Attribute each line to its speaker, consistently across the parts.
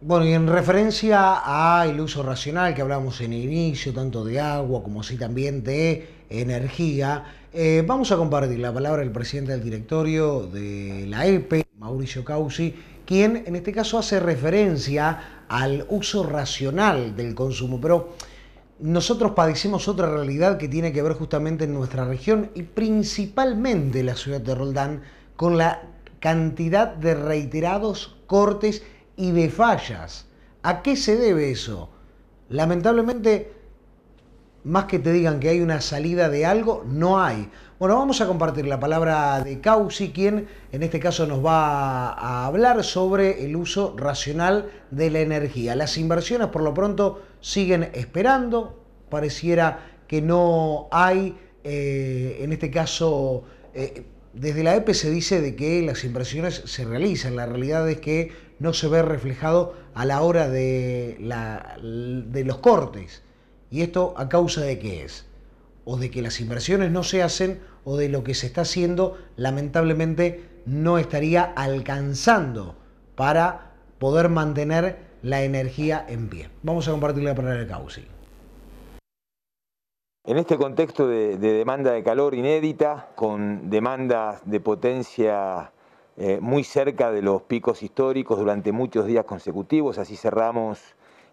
Speaker 1: Bueno, y en referencia al uso racional que hablamos en el inicio, tanto de agua como sí también de energía, eh, vamos a compartir la palabra del presidente del directorio de la EPE, Mauricio Causi, quien en este caso hace referencia al uso racional del consumo, pero nosotros padecemos otra realidad que tiene que ver justamente en nuestra región y principalmente la ciudad de Roldán con la cantidad de reiterados cortes y de fallas. ¿A qué se debe eso? Lamentablemente, más que te digan que hay una salida de algo, no hay. Bueno, vamos a compartir la palabra de Causi, quien en este caso nos va a hablar sobre el uso racional de la energía. Las inversiones por lo pronto siguen esperando, pareciera que no hay, eh, en este caso, eh, desde la EPE se dice de que las inversiones se realizan, la realidad es que no se ve reflejado a la hora de, la, de los cortes. ¿Y esto a causa de qué es? O de que las inversiones no se hacen o de lo que se está haciendo lamentablemente no estaría alcanzando para poder mantener la energía en pie. Vamos a compartir la palabra de Causi.
Speaker 2: En este contexto de, de, demanda de calor inédita, con demandas de potencia eh, muy cerca de los picos históricos durante muchos días consecutivos, así cerramos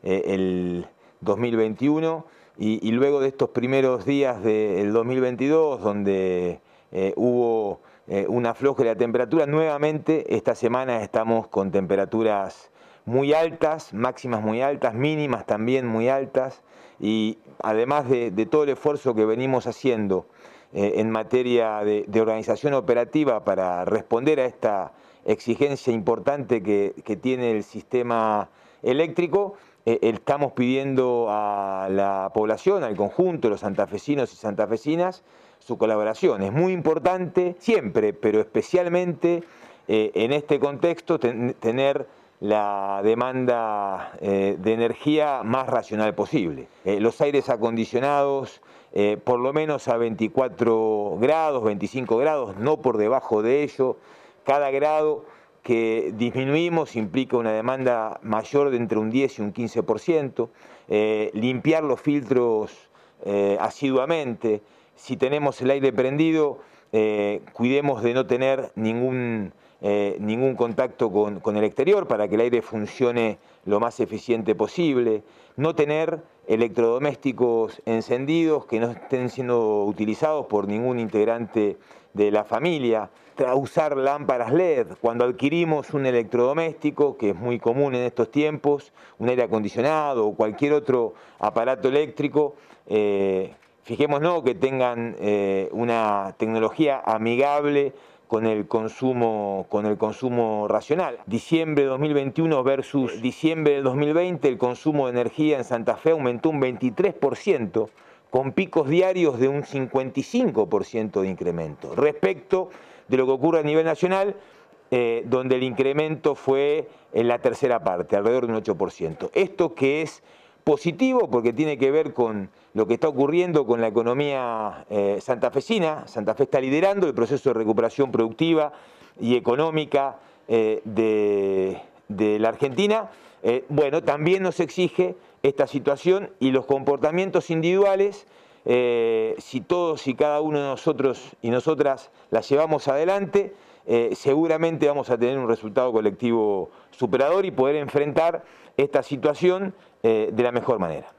Speaker 2: eh, el 2021 y, luego de estos primeros días del 2022 donde eh, hubo un afloje de la temperatura, nuevamente esta semana estamos con temperaturas muy altas, máximas muy altas, mínimas también muy altas y además de, todo el esfuerzo que venimos haciendo eh, en materia de, organización operativa para responder a esta exigencia importante que, tiene el sistema eléctrico, eh, estamos pidiendo a la población, al conjunto, los santafesinos y santafesinas, su colaboración. Es muy importante siempre, pero especialmente eh, en este contexto tener la demanda eh, de energía más racional posible. Eh, los aires acondicionados eh, por lo menos a 24 grados, 25 grados, no por debajo de ello. Cada grado que disminuimos implica una demanda mayor de entre un 10 y un 15%. limpiar los filtros asiduamente. Si tenemos el aire prendido, cuidemos de no tener ningún eh, ningún contacto con, el exterior para que el aire funcione lo más eficiente posible, no tener electrodomésticos encendidos que no estén siendo utilizados por ningún integrante de la familia, usar lámparas LED. Cuando adquirimos un electrodoméstico, que es muy común en estos tiempos, un aire acondicionado o cualquier otro aparato eléctrico, eh, fijémonos que tengan eh, una tecnología amigable con el consumo, con el consumo racional. Diciembre de 2021 versus diciembre de 2020, el consumo de energía en Santa Fe aumentó un 23% con picos diarios de un 55% de incremento. Respecto de lo que ocurre a nivel nacional, eh, donde el incremento fue en la tercera parte, alrededor de un 8%. Esto que es positivo porque tiene que ver con lo que está ocurriendo con la economía eh, santafesina. Santa Fe está liderando el proceso de recuperación productiva y económica eh, de, la Argentina. Eh, bueno, también nos exige esta situación y los comportamientos individuales, si todos y cada uno de nosotros y nosotras las llevamos adelante, eh, seguramente vamos a tener un resultado colectivo superador y poder enfrentar esta situación eh, de la mejor manera.